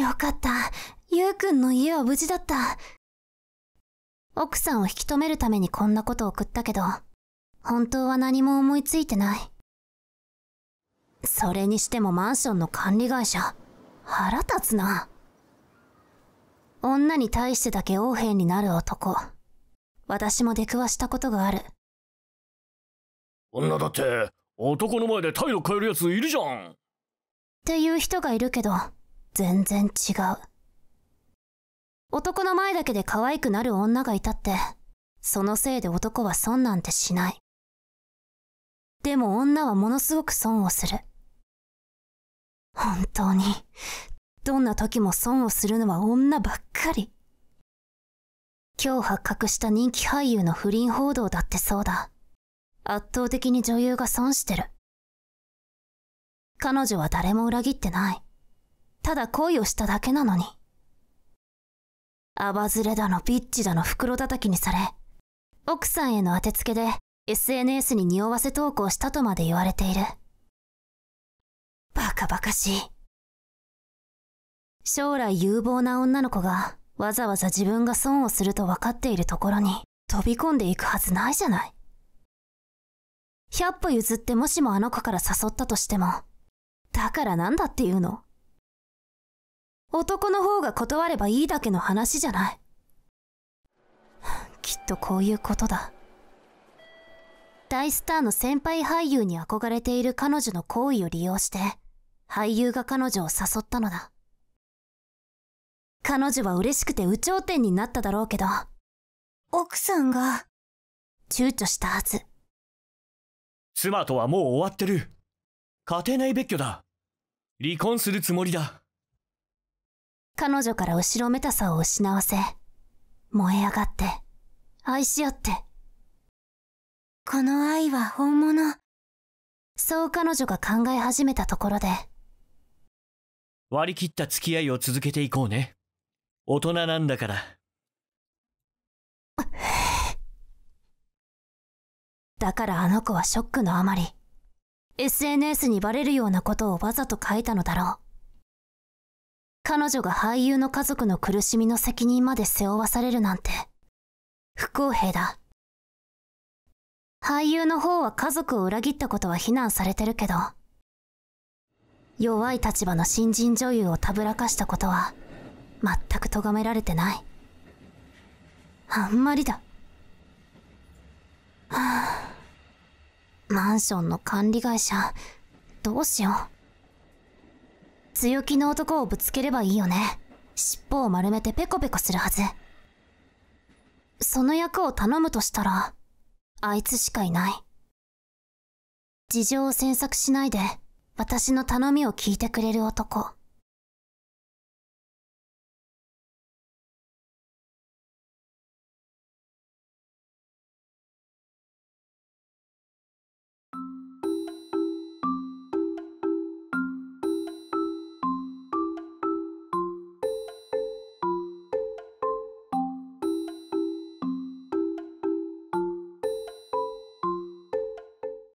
よかった。ゆうくんの家は無事だった。奥さんを引き止めるためにこんなことを送ったけど、本当は何も思いついてない。それにしてもマンションの管理会社、腹立つな。女に対してだけ横柄になる男。私も出くわしたことがある。女だって、男の前で態度変えるやついるじゃん。っていう人がいるけど、全然違う。男の前だけで可愛くなる女がいたって、そのせいで男は損なんてしない。でも女はものすごく損をする。本当に、どんな時も損をするのは女ばっかり。今日発覚した人気俳優の不倫報道だってそうだ。圧倒的に女優が損してる。彼女は誰も裏切ってない。ただ恋をしただけなのに。あずれだの、ビッチだの、袋叩きにされ、奥さんへの当てつけで SNS に匂わせ投稿したとまで言われている。バカバカしい。将来有望な女の子がわざわざ自分が損をすると分かっているところに飛び込んでいくはずないじゃない。百歩譲ってもしもあの子から誘ったとしても、だからなんだっていうの男の方が断ればいいだけの話じゃない。きっとこういうことだ。大スターの先輩俳優に憧れている彼女の行為を利用して、俳優が彼女を誘ったのだ。彼女は嬉しくて有頂天になっただろうけど、奥さんが、躊躇したはず。妻とはもう終わってる。家庭内別居だ。離婚するつもりだ彼女から後ろめたさを失わせ燃え上がって愛し合ってこの愛は本物そう彼女が考え始めたところで割り切った付き合いを続けていこうね大人なんだから だからあの子はショックのあまり SNS にバレるようなことをわざと書いたのだろう。彼女が俳優の家族の苦しみの責任まで背負わされるなんて、不公平だ。俳優の方は家族を裏切ったことは非難されてるけど、弱い立場の新人女優をたぶらかしたことは、全く咎められてない。あんまりだ。マンションの管理会社どうしよう強気の男をぶつければいいよね尻尾を丸めてペコペコするはずその役を頼むとしたらあいつしかいない事情を詮索しないで私の頼みを聞いてくれる男